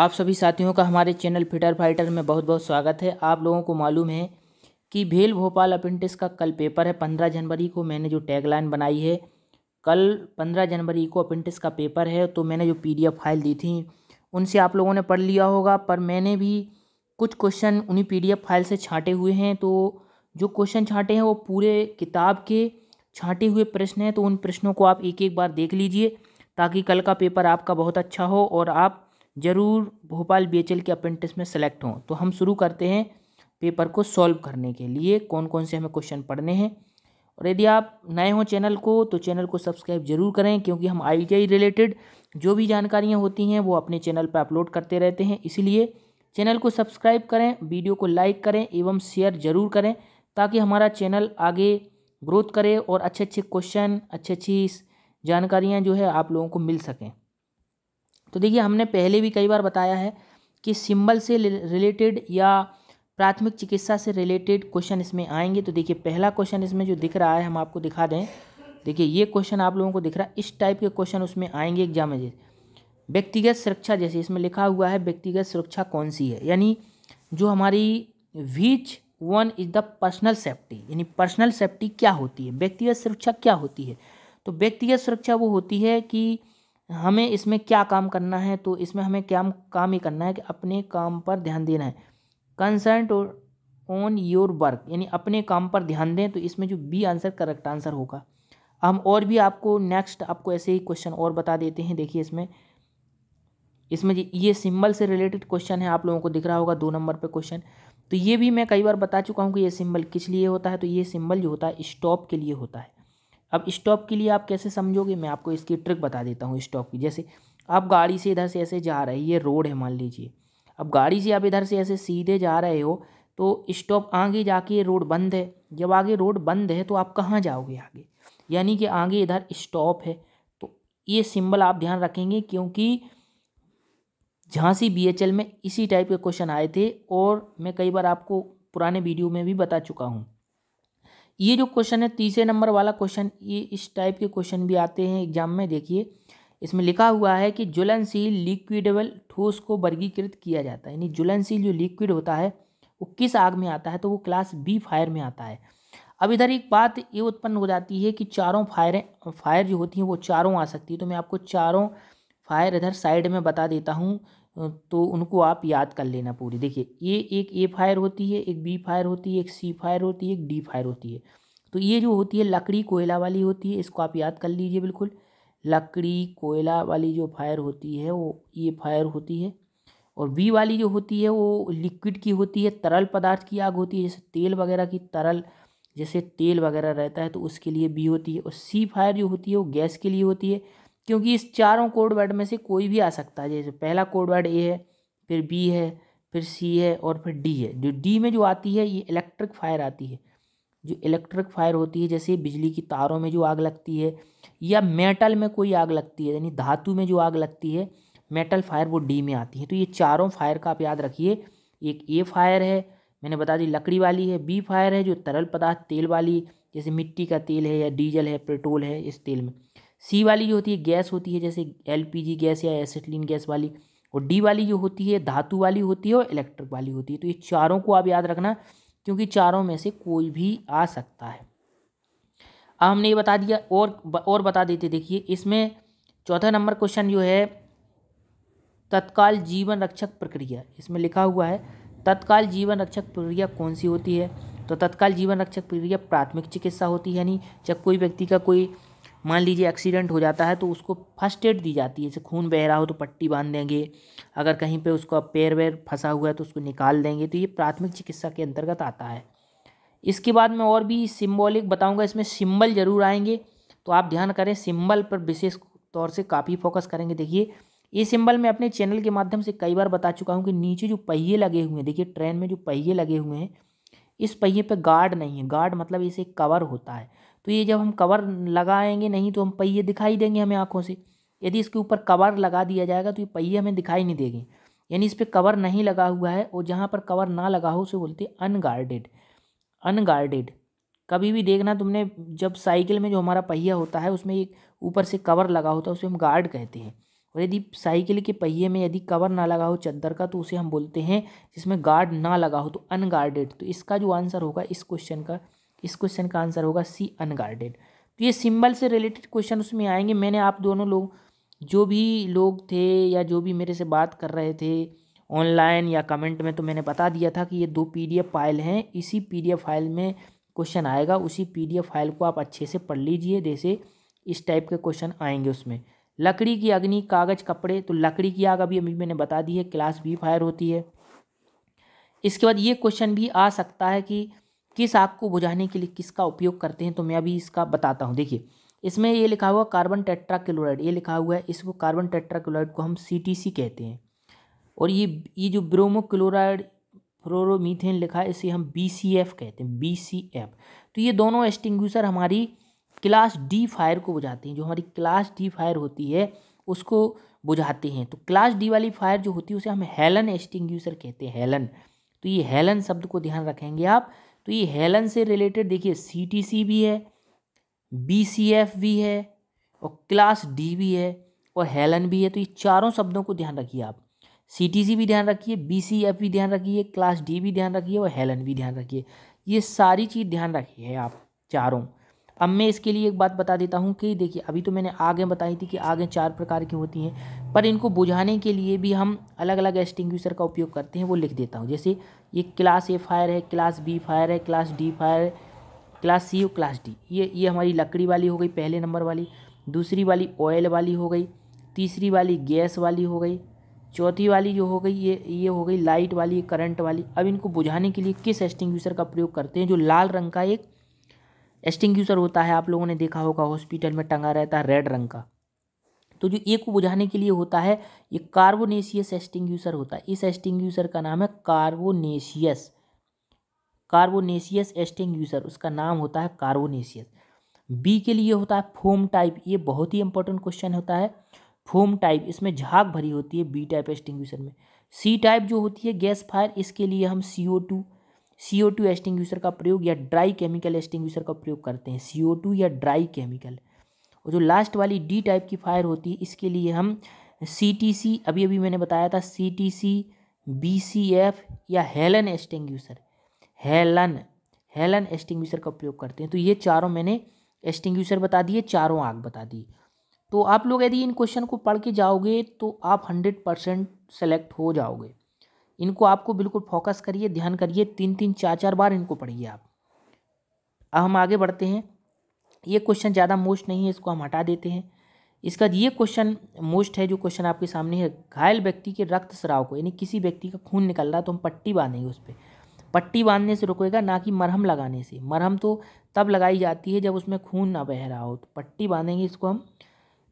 आप सभी साथियों का हमारे चैनल फिटर फाइटर में बहुत बहुत स्वागत है आप लोगों को मालूम है कि भेल भोपाल अपेंटिस का कल पेपर है पंद्रह जनवरी को मैंने जो टैगलाइन बनाई है कल पंद्रह जनवरी को अपेंटिस का पेपर है तो मैंने जो पीडीएफ फाइल दी थी उनसे आप लोगों ने पढ़ लिया होगा पर मैंने भी कुछ क्वेश्चन उन्हीं पी फाइल से छाँटे हुए हैं तो जो क्वेश्चन छाँटे हैं वो पूरे किताब के छाँटे हुए प्रश्न हैं तो उन प्रश्नों को आप एक एक बार देख लीजिए ताकि कल का पेपर आपका बहुत अच्छा हो और आप ज़रूर भोपाल बी के अप्रेंटिस में सेलेक्ट हों तो हम शुरू करते हैं पेपर को सॉल्व करने के लिए कौन कौन से हमें क्वेश्चन पढ़ने हैं और यदि आप नए हों चैनल को तो चैनल को सब्सक्राइब जरूर करें क्योंकि हम आई रिलेटेड जो भी जानकारियाँ होती हैं वो अपने चैनल पर अपलोड करते रहते हैं इसीलिए चैनल को सब्सक्राइब करें वीडियो को लाइक करें एवं शेयर जरूर करें ताकि हमारा चैनल आगे ग्रोथ करे और अच्छे अच्छे क्वेश्चन अच्छी अच्छी जानकारियाँ जो है आप लोगों को मिल सकें तो देखिए हमने पहले भी कई बार बताया है कि सिंबल से रिलेटेड या प्राथमिक चिकित्सा से रिलेटेड क्वेश्चन इसमें आएंगे तो देखिए पहला क्वेश्चन इसमें जो दिख रहा है हम आपको दिखा दें देखिए ये क्वेश्चन आप लोगों को दिख रहा है इस टाइप के क्वेश्चन उसमें आएंगे एग्जाम में व्यक्तिगत सुरक्षा जैसे इसमें लिखा हुआ है व्यक्तिगत सुरक्षा कौन सी है यानी जो हमारी which one is the personal safety यानी पर्सनल सेफ्टी क्या होती है व्यक्तिगत सुरक्षा क्या होती है तो व्यक्तिगत सुरक्षा वो होती है कि हमें इसमें क्या काम करना है तो इसमें हमें क्या काम ही करना है कि अपने काम पर ध्यान देना है concern to on your work यानी अपने काम पर ध्यान दें तो इसमें जो बी आंसर करेक्ट आंसर होगा हम और भी आपको नेक्स्ट आपको ऐसे ही क्वेश्चन और बता देते हैं देखिए इसमें इसमें ये सिंबल से रिलेटेड क्वेश्चन है आप लोगों को दिख रहा होगा दो नंबर पे क्वेश्चन तो ये भी मैं कई बार बता चुका हूँ कि ये सिंबल किस लिए होता है तो ये सिंबल जो होता है स्टॉप के लिए होता है अब स्टॉप के लिए आप कैसे समझोगे मैं आपको इसकी ट्रिक बता देता हूँ स्टॉप की जैसे आप गाड़ी से इधर से ऐसे जा रहे हैं ये रोड है मान लीजिए अब गाड़ी से आप इधर से ऐसे सीधे जा रहे हो तो स्टॉप आगे जाके ये रोड बंद है जब आगे रोड बंद है तो आप कहाँ जाओगे आगे यानी कि आगे इधर स्टॉप है तो ये सिंबल आप ध्यान रखेंगे क्योंकि झांसी बीएचएल में इसी टाइप के क्वेश्चन आए थे और मैं कई बार आपको पुराने वीडियो में भी बता चुका हूँ ये जो क्वेश्चन है तीसरे नंबर वाला क्वेश्चन ये इस टाइप के क्वेश्चन भी आते हैं एग्जाम में देखिए इसमें लिखा हुआ है कि ज्वलनशील लिक्विडेबल ठोस को वर्गीकृत किया जाता है यानी ज्वलनशील जो लिक्विड होता है वो किस आग में आता है तो वो क्लास बी फायर में आता है अब इधर एक बात ये उत्पन्न हो जाती है कि चारों फायरें फायर जो होती हैं वो चारों आ सकती है तो मैं आपको चारों फायर इधर साइड में बता देता हूँ तो उनको आप याद कर लेना पूरी देखिए ये एक ए फायर होती है एक बी फायर होती है एक सी फायर होती है एक डी फायर होती है तो ये जो होती है लकड़ी कोयला वाली होती है इसको आप याद कर लीजिए बिल्कुल लकड़ी कोयला वाली जो फायर होती है वो ये फायर होती है और बी वाली जो होती है वो लिक्विड की होती है तरल पदार्थ की आग होती है जैसे तेल वगैरह की तरल जैसे तेल वगैरह रहता है तो उसके लिए बी होती है और सी फायर जो होती है वो गैस के लिए होती है क्योंकि इस चारों कोड वर्ड में से कोई भी आ सकता है जैसे पहला कोड वर्ड ए है फिर बी है फिर सी है और फिर डी है जो डी में जो आती है ये इलेक्ट्रिक फायर आती है जो इलेक्ट्रिक फायर होती है जैसे बिजली की तारों में जो आग लगती है या मेटल में कोई आग लगती है यानी धातु में जो आग लगती है मेटल फायर वो डी में आती है तो ये चारों फायर का आप याद रखिए एक ए फायर है मैंने बता दी लकड़ी वाली है बी फायर है जो तरल पदार्थ तेल वाली जैसे मिट्टी का तेल है या डीजल है पेट्रोल है इस तेल में सी वाली जो होती है गैस होती है जैसे एलपीजी गैस या एसिटलिन गैस वाली और डी वाली जो होती है धातु वाली होती है और इलेक्ट्रिक वाली होती है तो ये चारों को आप याद रखना क्योंकि चारों में से कोई भी आ सकता है अब हमने ये बता दिया और और बता देते देखिए इसमें चौथा नंबर क्वेश्चन जो है तत्काल जीवन रक्षक प्रक्रिया इसमें लिखा हुआ है तत्काल जीवन रक्षक प्रक्रिया कौन सी होती है तो तत्काल जीवन रक्षक प्रक्रिया प्राथमिक चिकित्सा होती है यानी जब कोई व्यक्ति का कोई मान लीजिए एक्सीडेंट हो जाता है तो उसको फर्स्ट एड दी जाती है जैसे खून बह रहा हो तो पट्टी बांध देंगे अगर कहीं पे उसका पैर वैर फंसा हुआ है तो उसको निकाल देंगे तो ये प्राथमिक चिकित्सा के अंतर्गत आता है इसके बाद मैं और भी सिम्बॉलिक बताऊँगा इसमें सिम्बल ज़रूर आएंगे तो आप ध्यान करें सिम्बल पर विशेष तौर से काफ़ी फोकस करेंगे देखिए ये सिंबल मैं अपने चैनल के माध्यम से कई बार बता चुका हूँ कि नीचे जो पहिए लगे हुए हैं देखिए ट्रेन में जो पहिए लगे हुए हैं इस पहिए पे गार्ड नहीं है गार्ड मतलब इसे कवर होता है तो ये जब हम कवर लगाएंगे नहीं तो हम पहिए दिखाई देंगे हमें आँखों से यदि इसके ऊपर कवर लगा दिया जाएगा तो ये पहिए हमें दिखाई नहीं देंगे यानी इस पर कवर नहीं लगा हुआ है और जहाँ पर कवर ना लगा हो उसे बोलते अनगार्डेड अनगार्डेड कभी भी देखना तुमने जब साइकिल में जो हमारा पहिया होता है उसमें एक ऊपर से कवर लगा होता है उसे हम गार्ड कहते हैं और यदि साइकिल के पहिए में यदि कवर ना लगा हो चद्दर का तो उसे हम बोलते हैं जिसमें गार्ड ना लगा हो तो अनगार्डेड तो इसका जो आंसर होगा इस क्वेश्चन का इस क्वेश्चन का आंसर होगा सी अनगार्डेड तो ये सिंबल से रिलेटेड क्वेश्चन उसमें आएंगे मैंने आप दोनों लोग जो भी लोग थे या जो भी मेरे से बात कर रहे थे ऑनलाइन या कमेंट में तो मैंने बता दिया था कि ये दो पी फाइल हैं इसी पी फाइल में क्वेश्चन आएगा उसी पी फाइल को आप अच्छे से पढ़ लीजिए जैसे इस टाइप के क्वेश्चन आएंगे उसमें लकड़ी की अग्नि कागज कपड़े तो लकड़ी की आग अभी अभी मैंने बता दी है क्लास बी फायर होती है इसके बाद ये क्वेश्चन भी आ सकता है कि किस आग को बुझाने के लिए किसका उपयोग करते हैं तो मैं अभी इसका बताता हूँ देखिए इसमें ये लिखा हुआ कार्बन टेट्राक्लोराइड ये लिखा हुआ है इसको कार्बन टेट्राक्लोराइड को हम सी कहते हैं और ये ये जो ब्रोमोक्लोराइड फ्लोरोमीथेन लिखा है इसे हम बी कहते हैं बी तो ये दोनों एस्टिंग्यूसर हमारी क्लास डी फायर को बुझाते हैं जो हमारी क्लास डी फायर होती है उसको बुझाते हैं तो क्लास डी वाली फायर जो होती है उसे हम हेलन एस्टिंग्यूसर कहते हैं हेलन तो ये हेलन शब्द को ध्यान रखेंगे आप तो ये हेलन से रिलेटेड देखिए सी भी है बी भी है और क्लास डी भी है और हेलन भी है तो ये चारों शब्दों को ध्यान रखिए आप सी भी ध्यान रखिए बी भी ध्यान रखिए क्लास डी भी ध्यान रखिए और हेलन भी ध्यान रखिए ये सारी चीज़ ध्यान रखिए आप चारों अब मैं इसके लिए एक बात बता देता हूँ कि देखिए अभी तो मैंने आगे बताई थी कि आगे चार प्रकार की होती हैं पर इनको बुझाने के लिए भी हम अलग अलग एस्टिंग्विशर का उपयोग करते हैं वो लिख देता हूँ जैसे ये क्लास ए फायर है क्लास बी फायर है क्लास डी फायर है क्लास सी और क्लास डी ये ये हमारी लकड़ी वाली हो गई पहले नंबर वाली दूसरी वाली ऑयल वाली हो गई तीसरी वाली गैस वाली हो गई चौथी वाली जो हो गई ये ये हो गई लाइट वाली करंट वाली अब इनको बुझाने के लिए किस एस्टिंग्विशर का प्रयोग करते हैं जो लाल रंग का एक एस्टिंग्विशर होता है आप लोगों ने देखा होगा हॉस्पिटल में टंगा रहता है रेड रंग का तो जो ए को बुझाने के लिए होता है ये कार्बोनेशियस एस्टिंग होता है इस एस्टिंग का नाम है कार्बोनेशियस कार्बोनेशियस एस्टिंग उसका नाम होता है कार्बोनेशियस बी के लिए होता है फोम टाइप ये बहुत ही इंपॉर्टेंट क्वेश्चन होता है फोम टाइप इसमें झाग भरी होती है बी टाइप एस्टिंग में सी टाइप जो होती है गैस फायर इसके लिए हम सी O to C O to एस्टिंग का प्रयोग या ड्राई केमिकल एस्टिंग का प्रयोग करते हैं सी ओ टू या ड्राई केमिकल और जो लास्ट वाली डी टाइप की फायर होती है इसके लिए हम सी टी सी अभी अभी मैंने बताया था C T C B C F या halon extinguisher halon halon extinguisher का उपयोग करते हैं तो ये चारों मैंने एस्टिंग्यूसर बता दिए चारों आग बता दी तो आप लोग यदि इन क्वेश्चन को पढ़ के जाओगे तो आप हंड्रेड परसेंट सेलेक्ट हो जाओगे इनको आपको बिल्कुल फोकस करिए ध्यान करिए तीन तीन चार चार बार इनको पढ़िए आप अब हम आगे बढ़ते हैं ये क्वेश्चन ज़्यादा मोस्ट नहीं है इसको हम हटा देते हैं इसका ये क्वेश्चन मोस्ट है जो क्वेश्चन आपके सामने है घायल व्यक्ति के रक्त स्राव को यानी किसी व्यक्ति का खून निकल रहा है तो हम पट्टी बांधेंगे उस पर पट्टी बांधने से रुकेगा ना कि मरहम लगाने से मरहम तो तब लगाई जाती है जब उसमें खून ना बह रहा हो तो पट्टी बांधेंगे इसको हम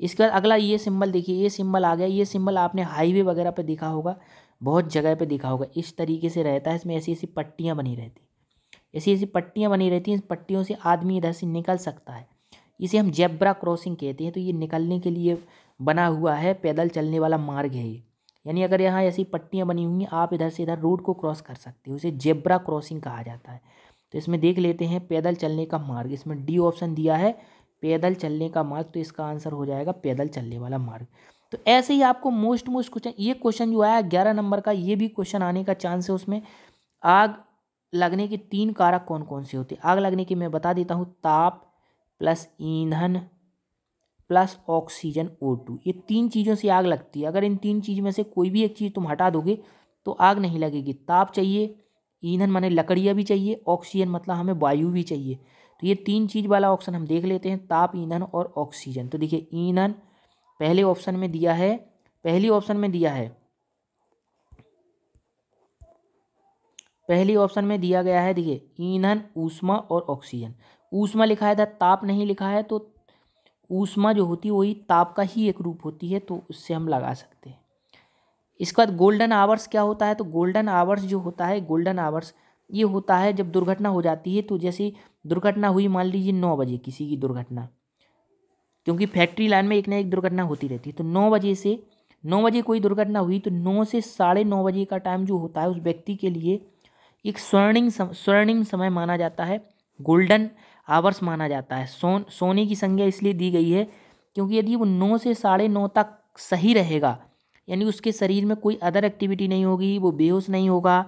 इसके बाद अगला ये सिंबल देखिए ये सिंबल आ गया ये सिंबल आपने हाईवे वगैरह पर देखा होगा बहुत जगह पर देखा होगा इस तरीके से रहता है इसमें ऐसी ऐसी पट्टियाँ बनी रहती ऐसी ऐसी पट्टियाँ बनी रहती हैं इन पट्टियों से आदमी इधर से निकल सकता है इसे हम जेब्रा क्रॉसिंग कहते हैं तो ये निकलने के लिए बना हुआ है पैदल चलने वाला मार्ग है ये यानी अगर यहाँ ऐसी पट्टियाँ बनी हुई हैं आप इधर से इधर रोड को क्रॉस कर सकते हो इसे जेब्रा क्रॉसिंग कहा जाता है तो इसमें देख लेते हैं पैदल चलने का मार्ग इसमें डी ऑप्शन दिया है पैदल चलने का मार्ग तो इसका आंसर हो जाएगा पैदल चलने वाला मार्ग तो ऐसे ही आपको मोस्ट मोस्ट क्वेश्चन ये क्वेश्चन जो आया ग्यारह नंबर का ये भी क्वेश्चन आने का चांस है उसमें आग लगने के तीन कारक कौन कौन से होते हैं आग लगने की मैं बता देता हूँ ताप प्लस ईंधन प्लस ऑक्सीजन ओ टू ये तीन चीज़ों से आग लगती है अगर इन तीन चीज़ में से कोई भी एक चीज़ तुम हटा दोगे तो आग नहीं लगेगी ताप चाहिए ईंधन माने लकड़ियाँ भी चाहिए ऑक्सीजन मतलब हमें वायु भी चाहिए तो ये तीन चीज़ वाला ऑप्शन हम देख लेते हैं ताप ईंधन और ऑक्सीजन तो देखिए ईंधन पहले ऑप्शन में दिया है पहले ऑप्शन में दिया है पहली ऑप्शन में दिया गया है देखिए ईंधन ऊष्मा और ऑक्सीजन ऊष्मा लिखा था ताप नहीं लिखा है तो ऊष्मा जो होती है वही ताप का ही एक रूप होती है तो उससे हम लगा सकते हैं इसके बाद गोल्डन आवर्स क्या होता है तो गोल्डन आवर्स जो होता है गोल्डन आवर्स ये होता है जब दुर्घटना हो जाती है तो जैसे दुर्घटना हुई मान लीजिए नौ बजे किसी की दुर्घटना क्योंकि फैक्ट्री लाइन में एक ना एक दुर्घटना होती रहती है तो नौ बजे से नौ बजे कोई दुर्घटना हुई तो नौ से साढ़े नौ बजे का टाइम जो होता है उस व्यक्ति के लिए एक स्वर्णिम सम, स्वर्णिम समय माना जाता है गोल्डन आवर्स माना जाता है सोन सोने की संज्ञा इसलिए दी गई है क्योंकि यदि वो नौ से साढ़े नौ तक सही रहेगा यानी उसके शरीर में कोई अदर एक्टिविटी नहीं होगी वो बेहोश नहीं होगा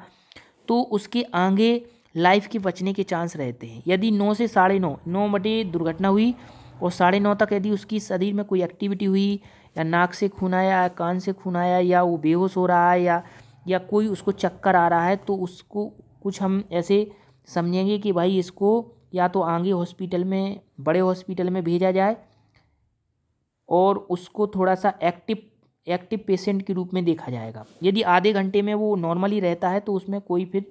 तो उसके आगे लाइफ के बचने के चांस रहते हैं यदि नौ से साढ़े नौ नौ बटे दुर्घटना हुई और साढ़े नौ तक यदि उसकी शरीर में कोई एक्टिविटी हुई या नाक से खून आया कान से खून आया या वो बेहोश हो रहा है या या कोई उसको चक्कर आ रहा है तो उसको कुछ हम ऐसे समझेंगे कि भाई इसको या तो आगे हॉस्पिटल में बड़े हॉस्पिटल में भेजा जाए और उसको थोड़ा सा एक्टिव एक्टिव पेशेंट के रूप में देखा जाएगा यदि आधे घंटे में वो नॉर्मली रहता है तो उसमें कोई फिर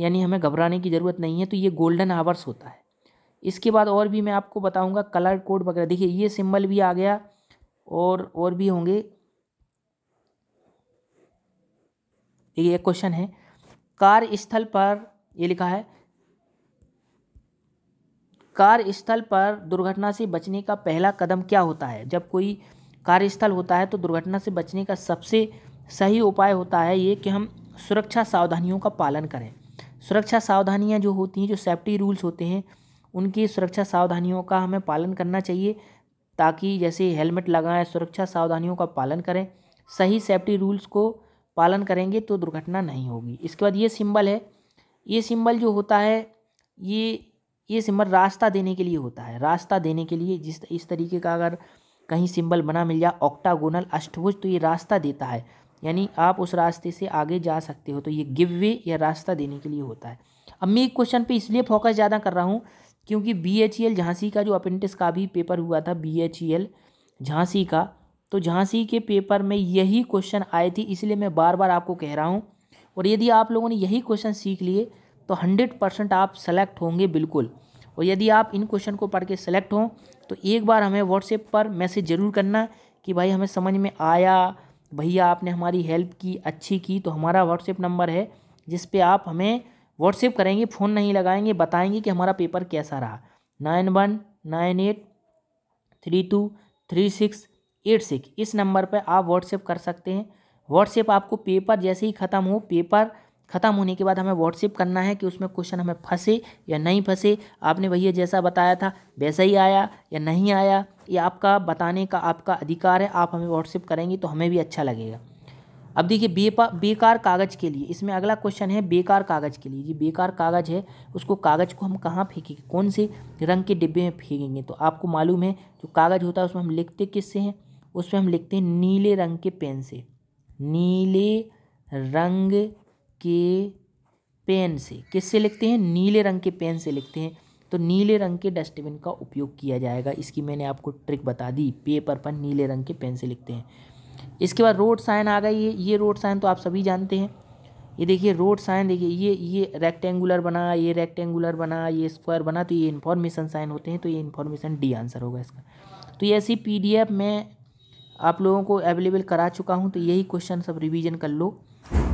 यानी हमें घबराने की ज़रूरत नहीं है तो ये गोल्डन आवर्स होता है इसके बाद और भी मैं आपको बताऊंगा कलर कोड वगैरह देखिए ये सिंबल भी आ गया और और भी होंगे ये एक क्वेश्चन है कार्यस्थल पर ये लिखा है कार्यस्थल पर दुर्घटना से बचने का पहला कदम क्या होता है जब कोई कार्यस्थल होता है तो दुर्घटना से बचने का सबसे सही उपाय होता है ये कि हम सुरक्षा सावधानियों का पालन करें सुरक्षा सावधानियाँ जो होती हैं जो सेफ्टी रूल्स होते हैं उनकी सुरक्षा सावधानियों का हमें पालन करना चाहिए ताकि जैसे हेलमेट लगाएं सुरक्षा सावधानियों का पालन करें सही सेफ्टी रूल्स को पालन करेंगे तो दुर्घटना नहीं होगी इसके बाद ये सिंबल है ये सिंबल जो होता है ये ये सिंबल रास्ता देने के लिए होता है रास्ता देने के लिए जिस इस तरीके का अगर कहीं सिंबल बना मिल जाए ऑक्टागोनल अष्टभुज तो ये रास्ता देता है यानी आप उस रास्ते से आगे जा सकते हो तो ये गिव वे या रास्ता देने के लिए होता है अब मैं एक क्वेश्चन पे इसलिए फोकस ज़्यादा कर रहा हूँ क्योंकि B H E L Jhansi का जो अपेंटिस का भी पेपर हुआ था B H E L Jhansi का तो झांसी के पेपर में यही क्वेश्चन आए थे इसलिए मैं बार बार आपको कह रहा हूँ और यदि आप लोगों ने यही क्वेश्चन सीख लिए तो हंड्रेड परसेंट आप सेलेक्ट होंगे बिल्कुल और यदि आप इन क्वेश्चन को पढ़ के सेलेक्ट हों तो एक बार हमें व्हाट्सएप पर मैसेज ज़रूर करना कि भाई हमें समझ में आया भैया आपने हमारी हेल्प की अच्छी की तो हमारा व्हाट्सएप नंबर है जिस पे आप हमें व्हाट्सएप करेंगे फ़ोन नहीं लगाएंगे बताएंगे कि हमारा पेपर कैसा रहा nine one nine eight three two three six eight six इस नंबर पर आप व्हाट्सएप कर सकते हैं व्हाट्सएप आपको पेपर जैसे ही ख़त्म हो पेपर ख़त्म होने के बाद हमें व्हाट्सएप करना है कि उसमें क्वेश्चन हमें फंसे या नहीं फंसे आपने भैया जैसा बताया था वैसा ही आया या नहीं आया ये आपका बताने का आपका अधिकार है आप हमें व्हाट्सएप करेंगे तो हमें भी अच्छा लगेगा अब देखिए बेपा बेकार कागज़ के लिए इसमें अगला क्वेश्चन है बेकार कागज़ के लिए ये बेकार कागज़ है उसको कागज़ को हम कहाँ फेंकेंगे कौन से रंग के डिब्बे में फेंकेंगे तो आपको मालूम है जो कागज़ होता है उसमें हम लिखते किससे हैं उस पर हम लिखते हैं नीले रंग के पेन से नीले रंग के पेन से किससे लिखते हैं नीले रंग के पेन से लिखते हैं तो नीले रंग के डस्टबिन का उपयोग किया जाएगा इसकी मैंने आपको ट्रिक बता दी पेपर पर नीले रंग के पेन से लिखते हैं इसके बाद रोड साइन आ गए ये ये रोड साइन तो आप सभी जानते हैं ये देखिए रोड साइन देखिए ये ये रेक्टेंगुलर बना ये रेक्टेंगुलर बना ये स्क्वायर बना तो ये इन्फॉर्मेशन साइन होते हैं तो ये इन्फॉर्मेशन डी आंसर होगा इसका तो ये ऐसी पी में आप लोगों को अवेलेबल करा चुका हूँ तो यही क्वेश्चन सब रिवीजन कर लो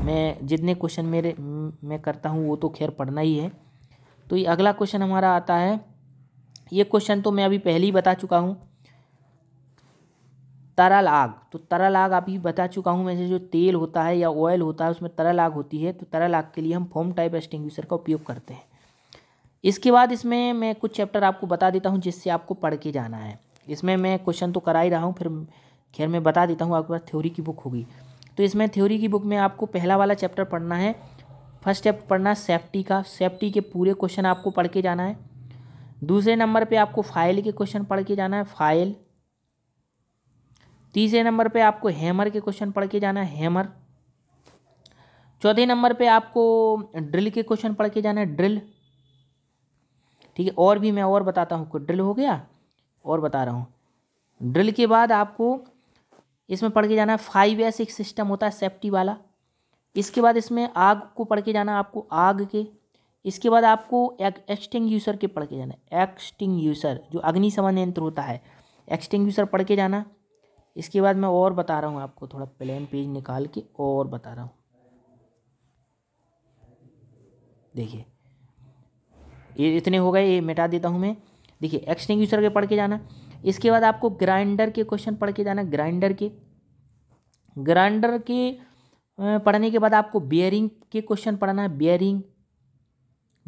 मैं जितने क्वेश्चन मेरे मैं करता हूँ वो तो खैर पढ़ना ही है तो ये अगला क्वेश्चन हमारा आता है ये क्वेश्चन तो मैं अभी पहले ही बता चुका हूँ तरल आग तो तरल आग अभी बता चुका हूँ वैसे जो तेल होता है या ऑयल होता है उसमें तरल आग होती है तो तरल आग के लिए हम फोम टाइप एक्सटिंग्विशर का उपयोग करते हैं इसके बाद इसमें मैं कुछ चैप्टर आपको बता देता हूँ जिससे आपको पढ़ के जाना है इसमें मैं क्वेश्चन तो करा ही रहा हूँ फिर खैर मैं बता देता हूँ आपके पास थ्योरी की बुक होगी तो इसमें थ्योरी की बुक में आपको पहला वाला चैप्टर पढ़ना है फर्स्ट चैप्टर पढ़ना है सेफ्टी का सेफ्टी के पूरे क्वेश्चन आपको पढ़ के जाना है दूसरे नंबर पे आपको फाइल के क्वेश्चन पढ़ के जाना है फाइल तीसरे नंबर पे आपको हैमर के क्वेश्चन पढ़ के जाना है हैमर चौथे नंबर पे आपको ड्रिल के क्वेश्चन पढ़ के जाना है ड्रिल ठीक है और भी मैं और बताता हूँ ड्रिल हो गया और बता रहा हूँ ड्रिल के बाद आपको इसमें पढ़ के जाना है फाइव एस एक सिस्टम होता है सेफ्टी वाला इसके बाद इसमें आग को पढ़ के जाना आपको आग के इसके बाद आपको एक्सटिंग यूसर के पढ़ के जाना एक्सटिंग यूसर जो अग्निशमन यंत्र होता है एक्सटिंग यूसर पढ़ के जाना इसके बाद मैं और बता रहा हूँ आपको थोड़ा प्लेन पेज निकाल के और बता रहा हूँ देखिए ये इतने हो गए ये मिटा देता हूँ मैं देखिए एक्सटिंग यूसर के पढ़ के जाना इसके बाद आपको ग्राइंडर के क्वेश्चन पढ़ के जाना ग्राइंडर के ग्राइंडर के पढ़ने के बाद आपको बेयरिंग के क्वेश्चन पढ़ना है बेयरिंग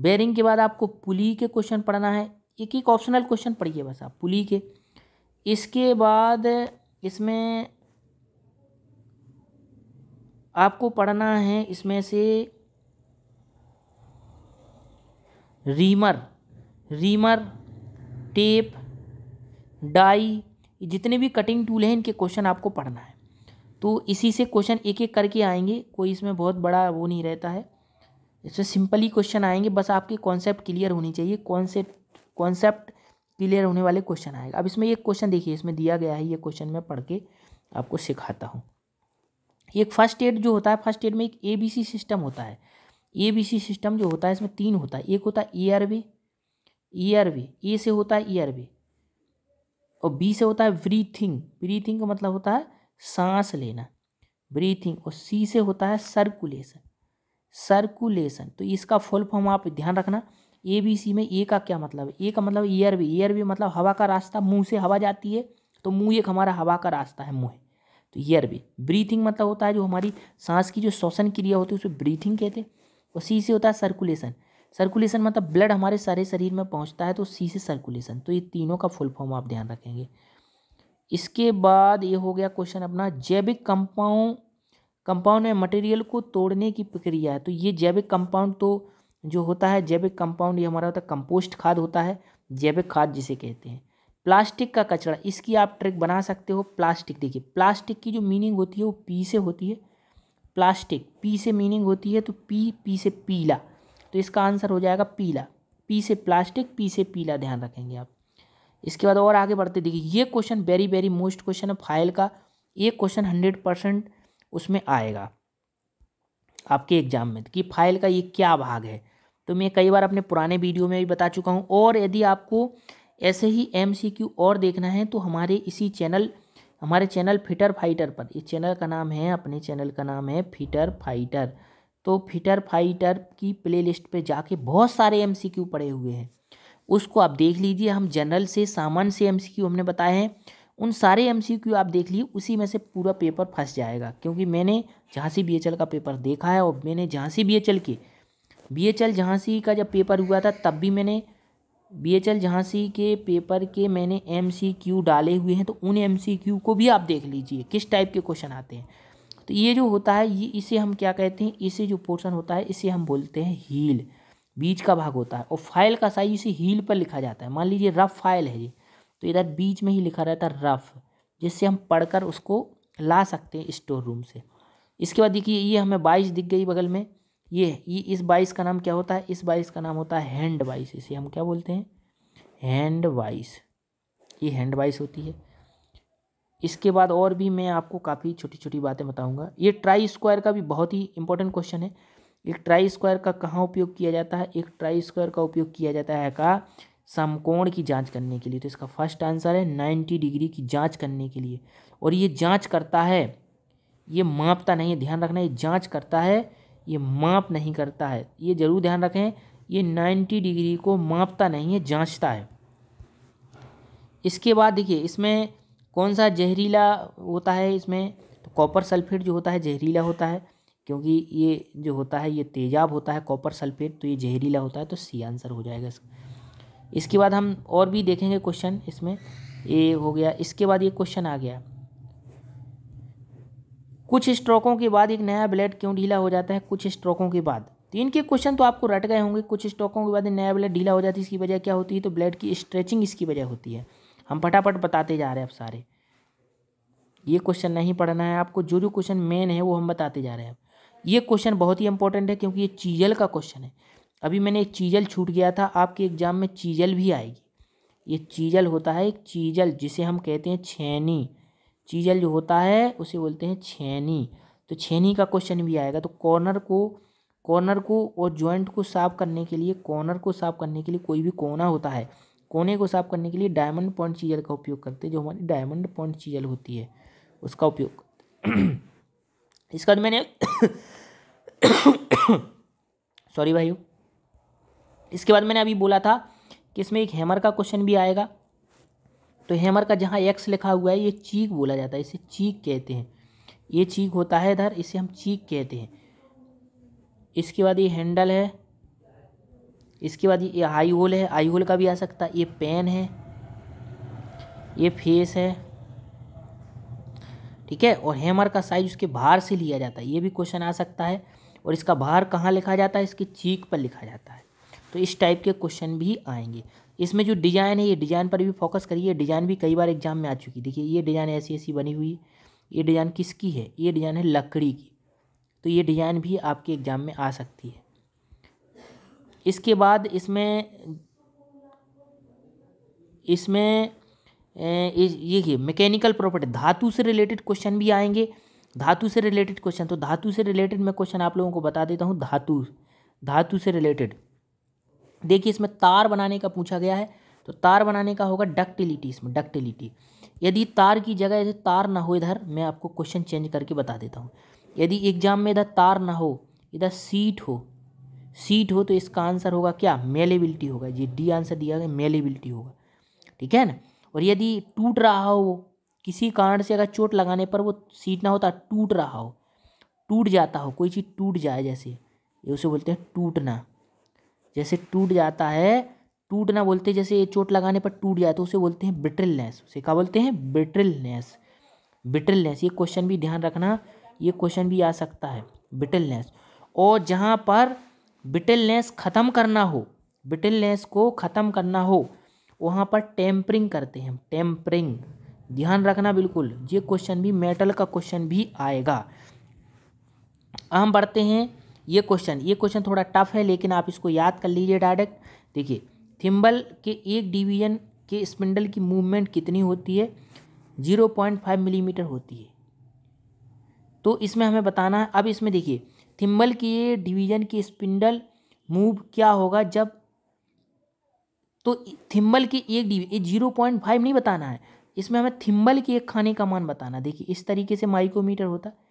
बेयरिंग के बाद आपको पुली के क्वेश्चन पढ़ना है एक एक ऑप्शनल क्वेश्चन पढ़िए बस आप पुली के इसके बाद इसमें आपको पढ़ना है इसमें से रीमर रीमर टेप डाई जितने भी कटिंग टूल हैं इनके क्वेश्चन आपको पढ़ना है तो इसी से क्वेश्चन एक एक करके आएंगे कोई इसमें बहुत बड़ा वो नहीं रहता है इसमें सिंपली क्वेश्चन आएंगे बस आपके कॉन्सेप्ट क्लियर होनी चाहिए कॉन्सेप्ट कॉन्सेप्ट क्लियर होने वाले क्वेश्चन आएगा अब इसमें एक क्वेश्चन देखिए इसमें दिया गया है ये क्वेश्चन मैं पढ़ के आपको सिखाता हूँ एक फर्स्ट एड जो होता है फर्स्ट एड में एक ए बी सी सिस्टम होता है ए बी सी सिस्टम जो होता है इसमें तीन होता है एक होता है E R V E R V A से होता है ई आर वी और बी से होता है ब्रीथिंग ब्रीथिंग का मतलब होता है सांस लेना ब्रीथिंग और सी से होता है सर्कुलेशन सर्कुलेशन तो इसका फुल फॉर्म आप ध्यान रखना ए बी सी में ए का क्या मतलब है ए का मतलब ईयर भी ईयर भी मतलब हवा का रास्ता मुंह से हवा जाती है तो मुंह एक हमारा हवा का रास्ता है मुंह तो ईयर भी ब्रीथिंग मतलब होता है जो हमारी सांस की जो श्वसन क्रिया होती है उसे ब्रीथिंग कहते हैं और सी से होता है सर्कुलेशन सर्कुलेशन मतलब ब्लड हमारे सारे शरीर में पहुंचता है तो सी से सर्कुलेशन तो ये तीनों का फुल फॉर्म आप ध्यान रखेंगे इसके बाद ये हो गया क्वेश्चन अपना जैविक कंपाउंड कंपाउंड में मटेरियल को तोड़ने की प्रक्रिया है तो ये जैविक कंपाउंड तो जो होता है जैविक कंपाउंड ये हमारा होता है कंपोस्ट खाद होता है जैविक खाद जिसे कहते हैं प्लास्टिक का कचरा इसकी आप ट्रिक बना सकते हो प्लास्टिक देखिए प्लास्टिक की जो मीनिंग होती है वो पी से होती है प्लास्टिक पी से मीनिंग होती है तो पी पी से पीला तो इसका आंसर हो जाएगा पीला पी से प्लास्टिक पी से पीला ध्यान रखेंगे आप इसके बाद और आगे बढ़ते देखिए ये question very very most question है फाइल का ये क्वेश्चन हंड्रेड परसेंट उसमें आएगा आपके एग्जाम में कि फाइल का ये क्या भाग है तो मैं कई बार अपने पुराने वीडियो में भी बता चुका हूँ और यदि आपको ऐसे ही एम और देखना है तो हमारे इसी चैनल हमारे चैनल फिटर फाइटर पर इस चैनल का नाम है अपने चैनल का नाम है फिटर फाइटर तो फिटर फाइटर की प्लेलिस्ट पे जाके बहुत सारे एमसीक्यू पड़े हुए हैं उसको आप देख लीजिए हम जनरल से सामान्य से एमसीक्यू हमने बताए हैं उन सारे एमसीक्यू आप देख लीजिए उसी में से पूरा पेपर फंस जाएगा क्योंकि मैंने झांसी बी का पेपर देखा है और मैंने झांसी बी के बी एच झांसी का जब पेपर हुआ था तब भी मैंने बी एच झांसी के पेपर के मैंने एम डाले हुए हैं तो उन एम को भी आप देख लीजिए किस टाइप के क्वेश्चन आते हैं तो ये जो होता है ये इसे हम क्या कहते हैं इसे जो पोर्शन होता है इसे हम बोलते हैं हील बीच का भाग होता है और फाइल का साइज इसे हील पर लिखा जाता है मान लीजिए रफ फाइल है ये तो इधर बीच में ही लिखा रहता है रफ जिससे हम पढ़कर उसको ला सकते हैं स्टोर रूम से इसके बाद देखिए ये हमें बाइस दिख गई बगल में ये ये इस बाइस का नाम क्या होता है इस बाइस का नाम होता है हैंड बाइस इसे हम क्या बोलते हैं हैंड बाइस ये हैंड बाइस होती है इसके बाद और भी मैं आपको काफ़ी छोटी छोटी बातें बताऊंगा ये ट्राई स्क्वायर का भी बहुत ही इंपॉर्टेंट क्वेश्चन है एक ट्राई स्क्वायर का कहाँ उपयोग किया जाता है एक ट्राई स्क्वायर का उपयोग किया जाता है का समकोण की जांच करने के लिए तो इसका फर्स्ट आंसर है नाइन्टी डिग्री की जाँच करने के लिए और ये जाँच करता है ये मापता नहीं है ध्यान रखना ये जाँच करता है ये माप नहीं करता है ये ज़रूर ध्यान रखें ये नाइन्टी डिग्री को मापता नहीं है जाँचता है इसके बाद देखिए इसमें कौन सा जहरीला होता है इसमें तो कॉपर सल्फेट जो होता है जहरीला होता है क्योंकि ये जो होता है ये तेजाब होता है कॉपर सल्फेट तो ये जहरीला होता है तो सी आंसर हो जाएगा इसका इसके बाद हम और भी देखेंगे क्वेश्चन इसमें ये हो गया इसके बाद ये क्वेश्चन आ गया कुछ स्ट्रोकों के बाद एक नया ब्लेड क्यों ढीला हो जाता है कुछ स्ट्रोकों के बाद तो इनके क्वेश्चन तो आपको रट गए होंगे कुछ स्ट्रोकों के बाद नया ब्लेड ढीला हो जाती है इसकी वजह क्या होती है तो ब्लेड की स्ट्रेचिंग इसकी वजह होती है हम फटाफट बताते जा रहे हैं अब सारे ये क्वेश्चन नहीं पढ़ना है आपको जो जो क्वेश्चन मेन है वो हम बताते जा रहे हैं ये क्वेश्चन बहुत ही इंपॉर्टेंट है क्योंकि ये चीजल का क्वेश्चन है अभी मैंने एक चीजल छूट गया था आपके एग्जाम में चीजल भी आएगी ये चीजल होता है एक चीजल जिसे हम कहते हैं छैनी चीजल जो होता है उसे बोलते हैं छैनी तो छैनी का क्वेश्चन भी आएगा तो कॉर्नर को कॉर्नर को और जॉइंट को साफ करने के लिए कॉर्नर को साफ करने के लिए कोई भी कोना होता है कोने को साफ करने के लिए डायमंड पॉइंट चीजल का उपयोग करते हैं जो हमारी डायमंड पॉइंट चीजल होती है उसका उपयोग करते इसके बाद मैंने सॉरी भाइयों इसके बाद मैंने अभी बोला था कि इसमें एक हैमर का क्वेश्चन भी आएगा तो हैमर का जहाँ एक्स लिखा हुआ है ये चीक बोला जाता है इसे चीक कहते हैं ये चीक होता है इधर इसे हम चीक कहते हैं इसके बाद ये हैंडल है इसके बाद ये आई होल है आई होल का भी आ सकता है ये पेन है ये फेस है ठीक है और हैमर का साइज उसके बाहर से लिया जाता है ये भी क्वेश्चन आ सकता है और इसका बाहर कहाँ लिखा जाता है इसके चीक पर लिखा जाता है तो इस टाइप के क्वेश्चन भी आएंगे इसमें जो डिज़ाइन है ये डिज़ाइन पर भी फोकस करिए डिज़ाइन भी कई बार एग्जाम में आ चुकी देखिए ये डिज़ाइन ऐसी ऐसी बनी हुई ये डिज़ाइन किसकी है ये डिज़ाइन है लकड़ी की तो ये डिज़ाइन भी आपके एग्ज़ाम में आ सकती है इसके बाद इसमें इसमें ये ये मैकेनिकल प्रॉपर्टी धातु से रिलेटेड क्वेश्चन भी आएंगे धातु से रिलेटेड क्वेश्चन तो धातु से रिलेटेड मैं क्वेश्चन आप लोगों को बता देता हूँ धातु धातु से रिलेटेड देखिए इसमें तार बनाने का पूछा गया है तो तार बनाने का होगा डक्टिलिटी इसमें डक्टिलिटी यदि तार की जगह यदि तार ना हो इधर मैं आपको क्वेश्चन चेंज करके बता देता हूँ यदि एग्जाम में इधर तार ना हो इधर सीट हो सीट हो तो इसका आंसर होगा क्या मेलेबिलिटी होगा ये डी आंसर दिया गया मेलेबिलिटी होगा ठीक है ना और यदि टूट रहा हो किसी कारण से अगर चोट लगाने पर वो सीट ना होता टूट रहा हो टूट जाता हो कोई चीज़ टूट जाए जैसे ये उसे बोलते हैं टूटना जैसे टूट जाता है टूटना बोलते जैसे जैसे चोट लगाने पर टूट जाए तो उसे बोलते हैं ब्रिटलनेस उसे क्या बोलते हैं ब्रिटलनेस ब्रिटलनेस ये क्वेश्चन भी ध्यान रखना ये क्वेश्चन भी आ सकता है ब्रिटलनेस और जहाँ पर बिटलनेस ख़त्म करना हो बिटलनेस को ख़त्म करना हो वहाँ पर टेम्परिंग करते हैं टेम्परिंग ध्यान रखना बिल्कुल ये क्वेश्चन भी मेटल का क्वेश्चन भी आएगा हम बढ़ते हैं ये क्वेश्चन ये क्वेश्चन थोड़ा टफ है लेकिन आप इसको याद कर लीजिए डायरेक्ट देखिए थिम्बल के एक डिवीजन के स्पिंडल की मूवमेंट कितनी होती है ज़ीरो पॉइंट फाइव मिलीमीटर होती है तो इसमें हमें बताना है अब इसमें देखिए थिम्बल की डिवीजन की स्पिंडल मूव क्या होगा जब तो थिम्बल की एक डिवी ये जीरो पॉइंट फाइव नहीं बताना है इसमें हमें थिम्बल की एक खाने का मान बताना देखिए इस तरीके से माइकोमीटर होता है